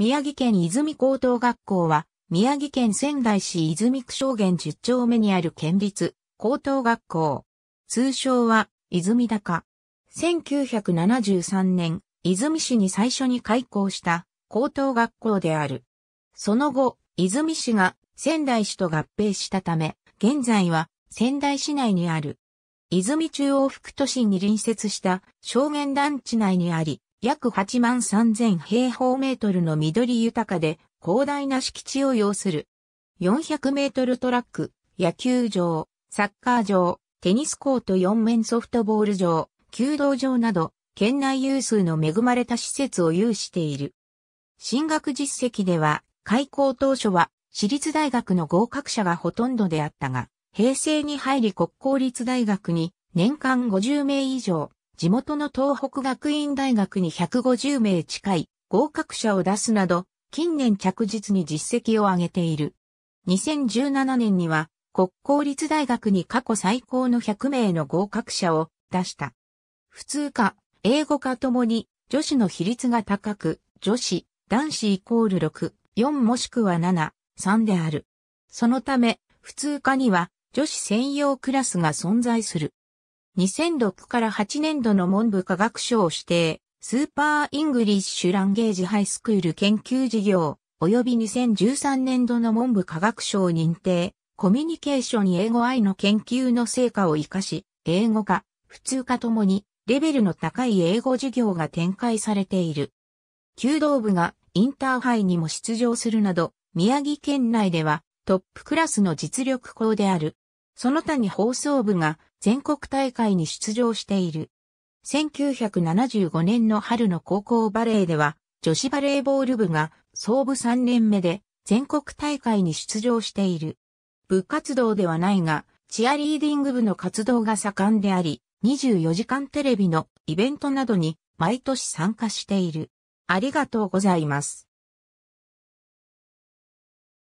宮城県泉高等学校は、宮城県仙台市泉区証言10丁目にある県立高等学校。通称は、泉高。1973年、泉市に最初に開校した高等学校である。その後、泉市が仙台市と合併したため、現在は仙台市内にある。泉中央副都心に隣接した証言団地内にあり、約8万3000平方メートルの緑豊かで広大な敷地を要する。400メートルトラック、野球場、サッカー場、テニスコート4面ソフトボール場、弓道場など、県内有数の恵まれた施設を有している。進学実績では、開校当初は私立大学の合格者がほとんどであったが、平成に入り国公立大学に年間50名以上、地元の東北学院大学に150名近い合格者を出すなど、近年着実に実績を上げている。2017年には国公立大学に過去最高の100名の合格者を出した。普通科、英語科ともに女子の比率が高く、女子、男子イコール6、4もしくは7、3である。そのため、普通科には女子専用クラスが存在する。2006から8年度の文部科学省指定、スーパーイングリッシュランゲージハイスクール研究事業、及び2013年度の文部科学省認定、コミュニケーション英語愛の研究の成果を活かし、英語化、普通化ともに、レベルの高い英語授業が展開されている。弓道部がインターハイにも出場するなど、宮城県内ではトップクラスの実力校である。その他に放送部が全国大会に出場している。1975年の春の高校バレーでは、女子バレーボール部が創部3年目で全国大会に出場している。部活動ではないが、チアリーディング部の活動が盛んであり、24時間テレビのイベントなどに毎年参加している。ありがとうございます。